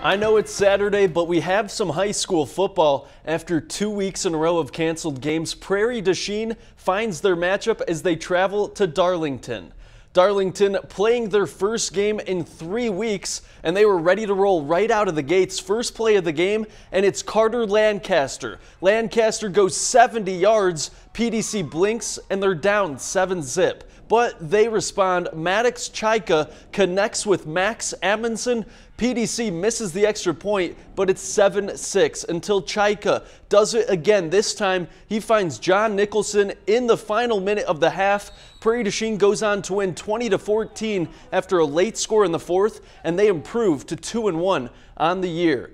I know it's Saturday, but we have some high school football. After two weeks in a row of canceled games, Prairie Deschene finds their matchup as they travel to Darlington. Darlington playing their first game in three weeks, and they were ready to roll right out of the gates. First play of the game, and it's Carter Lancaster. Lancaster goes 70 yards, PDC blinks, and they're down 7 zip. But they respond. Maddox Chaika connects with Max Amundsen. PDC misses the extra point, but it's 7 6 until Chaika does it again. This time, he finds John Nicholson in the final minute of the half. Prairie Desheen goes on to win 20 to 14 after a late score in the fourth, and they improved to 2 and 1 on the year.